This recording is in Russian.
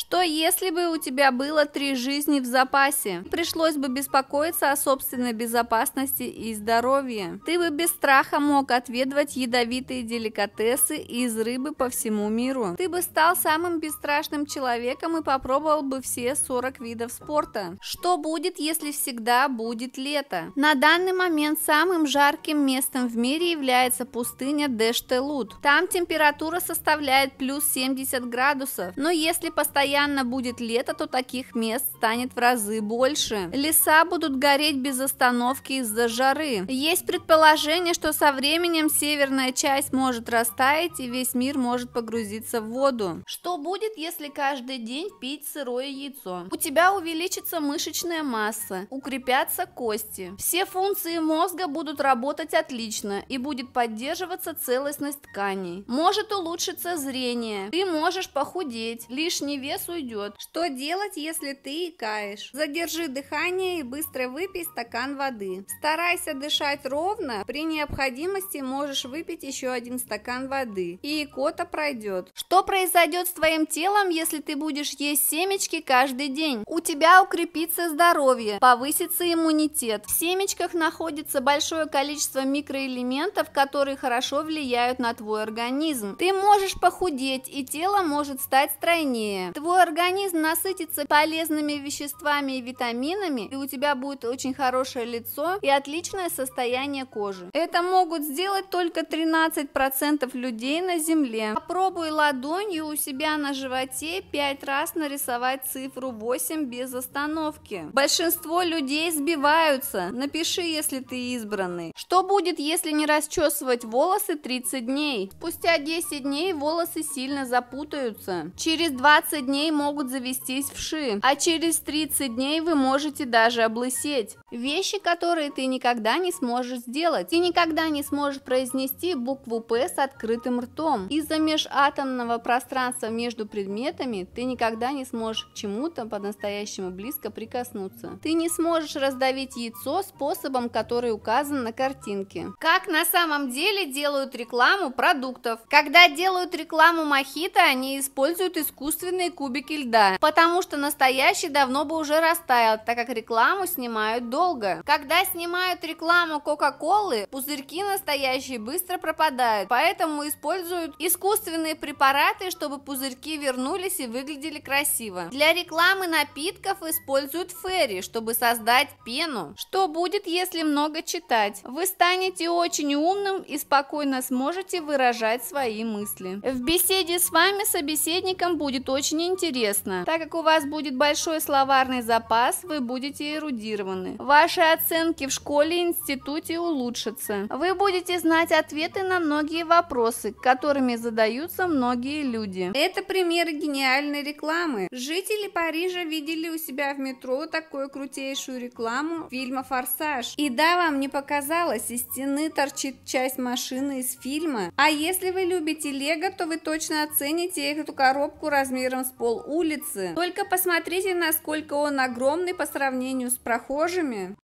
Что если бы у тебя было три жизни в запасе? Пришлось бы беспокоиться о собственной безопасности и здоровье. Ты бы без страха мог отведывать ядовитые деликатесы из рыбы по всему миру. Ты бы стал самым бесстрашным человеком и попробовал бы все 40 видов спорта. Что будет, если всегда будет лето? На данный момент самым жарким местом в мире является пустыня Дештелут. Там температура составляет плюс 70 градусов, но если постоянно постоянно будет лето, то таких мест станет в разы больше. Леса будут гореть без остановки из-за жары. Есть предположение, что со временем северная часть может растаять и весь мир может погрузиться в воду. Что будет, если каждый день пить сырое яйцо? У тебя увеличится мышечная масса, укрепятся кости. Все функции мозга будут работать отлично и будет поддерживаться целостность тканей. Может улучшиться зрение. Ты можешь похудеть. Лишний вес вес уйдет. Что делать, если ты икаешь? Задержи дыхание и быстро выпей стакан воды. Старайся дышать ровно, при необходимости можешь выпить еще один стакан воды, и икота пройдет. Что произойдет с твоим телом, если ты будешь есть семечки каждый день? У тебя укрепится здоровье, повысится иммунитет. В семечках находится большое количество микроэлементов, которые хорошо влияют на твой организм. Ты можешь похудеть, и тело может стать стройнее твой организм насытится полезными веществами и витаминами, и у тебя будет очень хорошее лицо и отличное состояние кожи. Это могут сделать только 13% людей на Земле. Попробуй ладонью у себя на животе 5 раз нарисовать цифру 8 без остановки. Большинство людей сбиваются. Напиши, если ты избранный. Что будет, если не расчесывать волосы 30 дней? Спустя 10 дней волосы сильно запутаются. Через 20 дней могут завестись вши, а через 30 дней вы можете даже облысеть. Вещи, которые ты никогда не сможешь сделать. Ты никогда не сможешь произнести букву «П» с открытым ртом. Из-за межатомного пространства между предметами ты никогда не сможешь к чему-то по-настоящему близко прикоснуться. Ты не сможешь раздавить яйцо способом, который указан на картинке. Как на самом деле делают рекламу продуктов? Когда делают рекламу мохито, они используют искусственные кубики льда, потому что настоящий давно бы уже растаял, так как рекламу снимают долго. Когда снимают рекламу Кока-Колы, пузырьки настоящие быстро пропадают, поэтому используют искусственные препараты, чтобы пузырьки вернулись и выглядели красиво. Для рекламы напитков используют ферри, чтобы создать пену. Что будет, если много читать? Вы станете очень умным и спокойно сможете выражать свои мысли. В беседе с вами собеседником будет очень интересно интересно. Так как у вас будет большой словарный запас, вы будете эрудированы. Ваши оценки в школе и институте улучшатся. Вы будете знать ответы на многие вопросы, которыми задаются многие люди. Это пример гениальной рекламы. Жители Парижа видели у себя в метро такую крутейшую рекламу фильма «Форсаж». И да, вам не показалось, из стены торчит часть машины из фильма. А если вы любите лего, то вы точно оцените эту коробку размером с пол улицы. Только посмотрите, насколько он огромный по сравнению с прохожими.